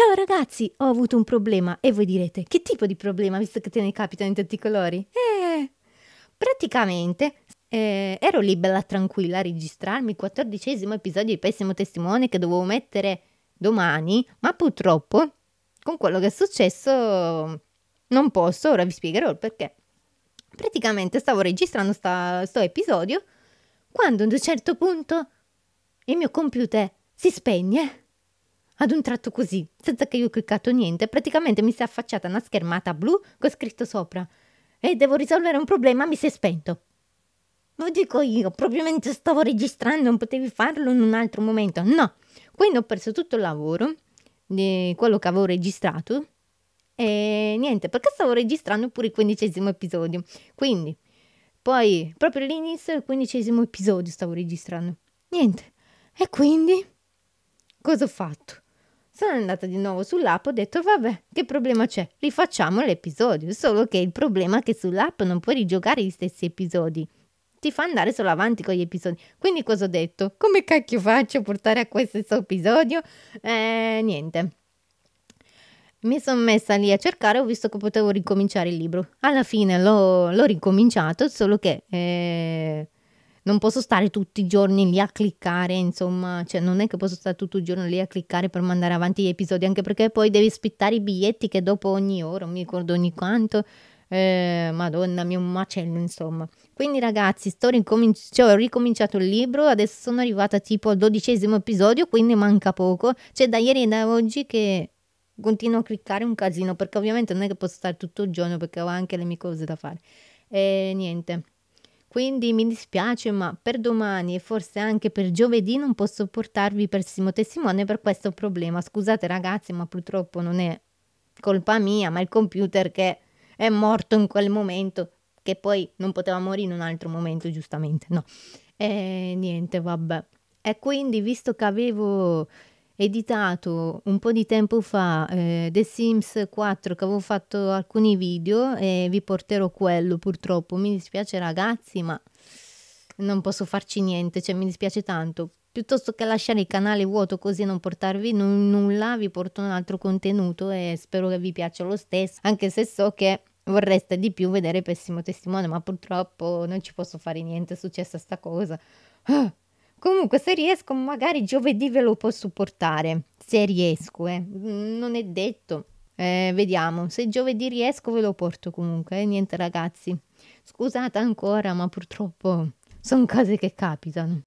Ciao ragazzi, ho avuto un problema e voi direte che tipo di problema visto che te ne capitano in tutti i colori? Eh, praticamente eh, ero lì bella tranquilla a registrarmi il quattordicesimo episodio di Pessimo Testimone che dovevo mettere domani, ma purtroppo con quello che è successo non posso, ora vi spiegherò il perché. Praticamente stavo registrando sta, sto episodio quando ad un certo punto il mio computer si spegne ad un tratto così, senza che io ho cliccato niente, praticamente mi si è affacciata una schermata blu con scritto sopra e devo risolvere un problema, mi si è spento. Lo dico io, proprio mentre stavo registrando non potevi farlo in un altro momento. No, quindi ho perso tutto il lavoro di quello che avevo registrato e niente, perché stavo registrando pure il quindicesimo episodio. Quindi, poi, proprio all'inizio del quindicesimo episodio stavo registrando. Niente. E quindi, cosa ho fatto? Sono andata di nuovo sull'app, ho detto vabbè, che problema c'è? Rifacciamo l'episodio, solo che il problema è che sull'app non puoi rigiocare gli stessi episodi. Ti fa andare solo avanti con gli episodi. Quindi cosa ho detto? Come cacchio faccio a portare a questo episodio? Eh, niente. Mi sono messa lì a cercare, ho visto che potevo ricominciare il libro. Alla fine l'ho, l'ho ricominciato, solo che... Eh, non posso stare tutti i giorni lì a cliccare, insomma, cioè non è che posso stare tutto il giorno lì a cliccare per mandare avanti gli episodi, anche perché poi devi aspettare i biglietti che dopo ogni ora, mi ricordo ogni quanto. Eh, madonna mia, un macello, insomma. Quindi, ragazzi, sto ricominci- cioè, ho ricominciato il libro. Adesso sono arrivata tipo al dodicesimo episodio, quindi manca poco. Cioè, da ieri e da oggi che continuo a cliccare un casino, perché ovviamente non è che posso stare tutto il giorno, perché ho anche le mie cose da fare. E niente. Quindi mi dispiace, ma per domani e forse anche per giovedì non posso portarvi Persimo Testimone per questo problema. Scusate ragazzi, ma purtroppo non è colpa mia, ma il computer che è morto in quel momento, che poi non poteva morire in un altro momento, giustamente, no. E eh, niente, vabbè. E quindi, visto che avevo editato un po' di tempo fa eh, The Sims 4 che avevo fatto alcuni video e vi porterò quello purtroppo. Mi dispiace ragazzi ma non posso farci niente, cioè mi dispiace tanto. Piuttosto che lasciare il canale vuoto così e non portarvi n- nulla, vi porto un altro contenuto e spero che vi piaccia lo stesso, anche se so che vorreste di più vedere Pessimo Testimone, ma purtroppo non ci posso fare niente, è successa sta cosa. Ah! Comunque, se riesco, magari giovedì ve lo posso portare. Se riesco, eh. Mm, non è detto. Eh, vediamo. Se giovedì riesco, ve lo porto comunque. Eh. Niente, ragazzi. Scusate ancora, ma purtroppo sono cose che capitano.